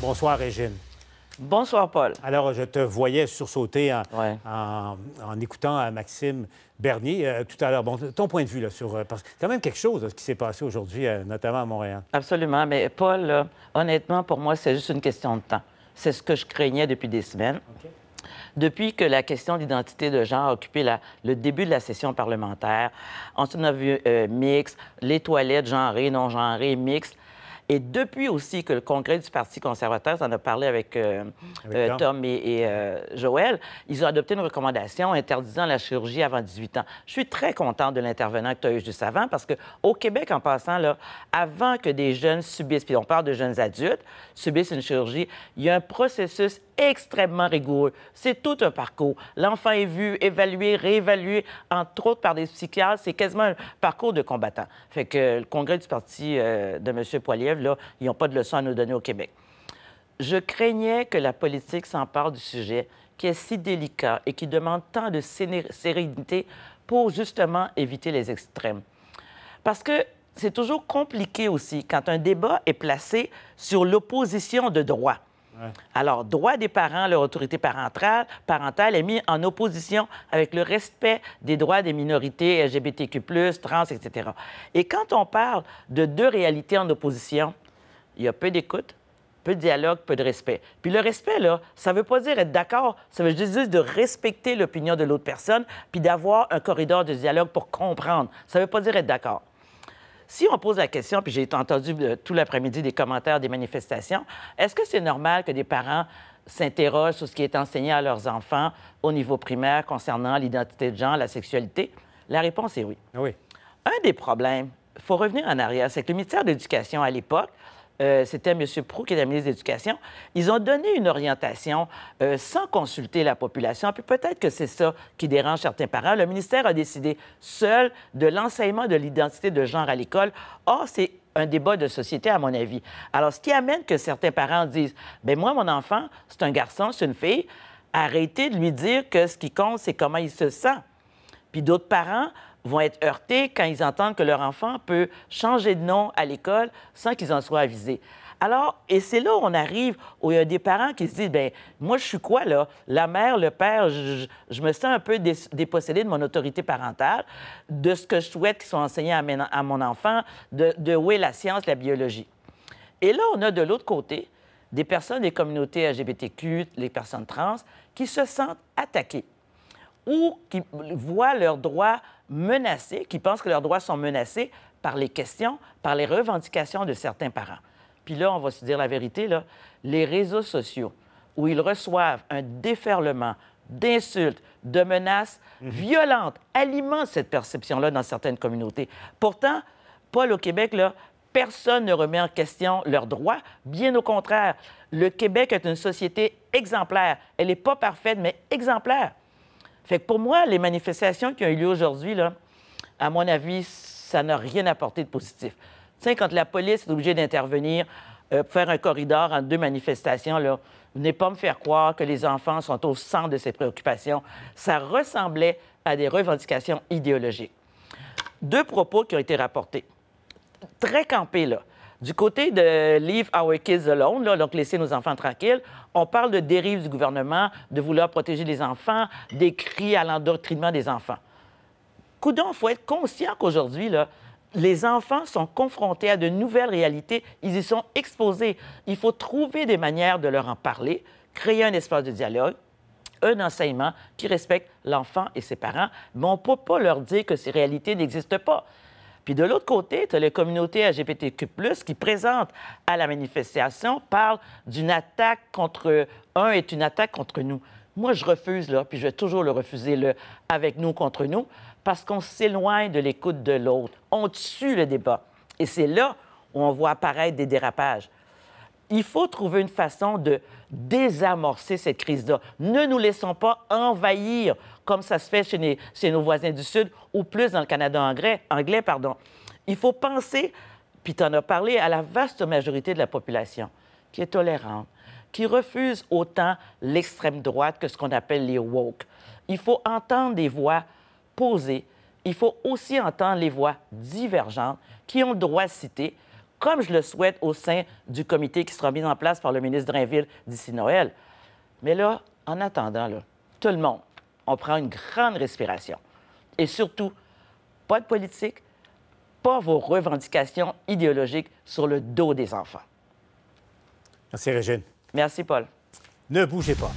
Bonsoir, Régine. Bonsoir, Paul. Alors, je te voyais sursauter en, écoutant Maxime Bernier euh, tout à l'heure. Bon, ton point de vue, là, sur. Euh, parce que quand même quelque chose ce qui s'est passé aujourd'hui, euh, notamment à Montréal. Absolument. Mais Paul, honnêtement, pour moi, c'est juste une question de temps. C'est ce que je craignais depuis des semaines. Depuis que la question d'identité de genre a occupé le début de la session parlementaire, on a vu mix, les toilettes genrées, non genrées, mixtes, et depuis aussi que le congrès du Parti conservateur, on a parlé avec, euh, euh, Tom et, euh, Joël, ils ont adopté une recommandation interdisant la chirurgie avant 18 ans. Je suis très contente de l'intervenant que tu as eu juste avant parce qu'au Québec, en passant, là, avant que des jeunes subissent, puis on parle de jeunes adultes, subissent une chirurgie, il y a un processus extrêmement rigoureux. C'est tout un parcours. L'enfant est vu, évalué, réévalué, entre autres par des psychiatres. C'est quasiment un parcours de combattant. Fait que le congrès du parti de M. Poiliev ils n'ont pas de leçons à nous donner au Québec. Je craignais que la politique s'empare du sujet qui est si délicat et qui demande tant de sérénité pour justement éviter les extrêmes. Parce que c'est toujours compliqué aussi quand un débat est placé sur l'opposition de droit. Alors, droit des parents, leur autorité parentale, parentale est mise en opposition avec le respect des droits des minorités LGBTQ, trans, etc. Et quand on parle de deux réalités en opposition, il y a peu d'écoute, peu de dialogue, peu de respect. Puis le respect, là, ça veut pas dire être d'accord, ça veut dire de respecter l'opinion de l'autre personne, puis d'avoir un corridor de dialogue pour comprendre. Ça veut pas dire être d'accord si on pose la question, puis j'ai entendu euh, tout l'après-midi des commentaires des manifestations, est-ce que c'est normal que des parents s'interrogent sur ce qui est enseigné à leurs enfants au niveau primaire concernant l'identité de genre, la sexualité? La réponse est oui. Oui. Un des problèmes, il faut revenir en arrière, c'est que le ministère de l'Éducation, à l'époque, euh, c'était M. Prou, qui était ministre de l'Éducation, ils ont donné une orientation euh, sans consulter la population. Puis peut-être que c'est ça qui dérange certains parents. Le ministère a décidé seul de l'enseignement de l'identité de genre à l'école. Or, c'est un débat de société, à mon avis. Alors, ce qui amène que certains parents disent, ben moi, mon enfant, c'est un garçon, c'est une fille, arrêtez de lui dire que ce qui compte, c'est comment il se sent. Puis d'autres parents vont être heurtés quand ils entendent que leur enfant peut changer de nom à l'école sans qu'ils en soient avisés. Alors, et c'est là où on arrive, où il y a des parents qui se disent, ben moi, je suis quoi, là? La mère, le père, je, me sens un peu dépossédé de mon autorité parentale, de ce que je souhaite qu'ils soient enseignés à, mon enfant, de, de où est la science, la biologie. Et là, on a de l'autre côté des personnes des communautés LGBTQ, les personnes trans, qui se sentent attaquées ou qui voient leurs droits menacés, qui pensent que leurs droits sont menacés par les questions, par les revendications de certains parents. Puis là, on va se dire la vérité, les réseaux sociaux, où ils reçoivent un déferlement d'insultes, de menaces mhm. violentes, alimentent cette perception-là dans certaines communautés. Pourtant, Paul, au Québec, personne ne remet en question leurs droits. Bien au contraire, le Québec est une société exemplaire. Elle n'est pas parfaite, mais exemplaire. Fait que pour moi, les manifestations qui ont eu lieu aujourd'hui, à mon avis, ça n'a rien apporté de positif. Tu quand la police est obligée d'intervenir, euh, pour faire un corridor entre deux manifestations, là, venez pas me faire croire que les enfants sont au centre de ces préoccupations. Ça ressemblait à des revendications idéologiques. Deux propos qui ont été rapportés. Très campés, là. Du côté de Leave Our Kids Alone, donc Laissez nos enfants tranquilles, on parle de dérive du gouvernement, de vouloir protéger les enfants, des cris à l'endoctrinement des enfants. Coudon, il faut être conscient qu'aujourd'hui, les enfants sont confrontés à de nouvelles réalités, ils y sont exposés. Il faut trouver des manières de leur en parler, créer un espace de dialogue, un enseignement qui respecte l'enfant et ses parents, mais on ne peut pas leur dire que ces réalités n'existent pas. Puis de l'autre côté, tu as les communautés LGBTQ, qui présentent à la manifestation parlent d'une attaque contre un est une attaque contre nous. Moi, je refuse, là, puis je vais toujours le refuser, le avec nous contre nous, parce qu'on s'éloigne de l'écoute de l'autre. On tue le débat. Et c'est là où on voit apparaître des dérapages il faut trouver une façon de désamorcer cette crise-là. Ne nous laissons pas envahir comme ça se fait chez, nos voisins du Sud ou plus dans le Canada anglais. pardon. Il faut penser, puis tu en as parlé, à la vaste majorité de la population qui est tolérante, qui refuse autant l'extrême droite que ce qu'on appelle les woke. Il faut entendre des voix posées. Il faut aussi entendre les voix divergentes qui ont le droit de citer, comme je le souhaite au sein du comité qui sera mis en place par le ministre Drainville d'ici Noël. Mais là, en attendant, tout le monde, on prend une grande respiration. Et surtout, pas de politique, pas vos revendications idéologiques sur le dos des enfants. Merci, Régine. Merci, Paul. Ne bougez pas.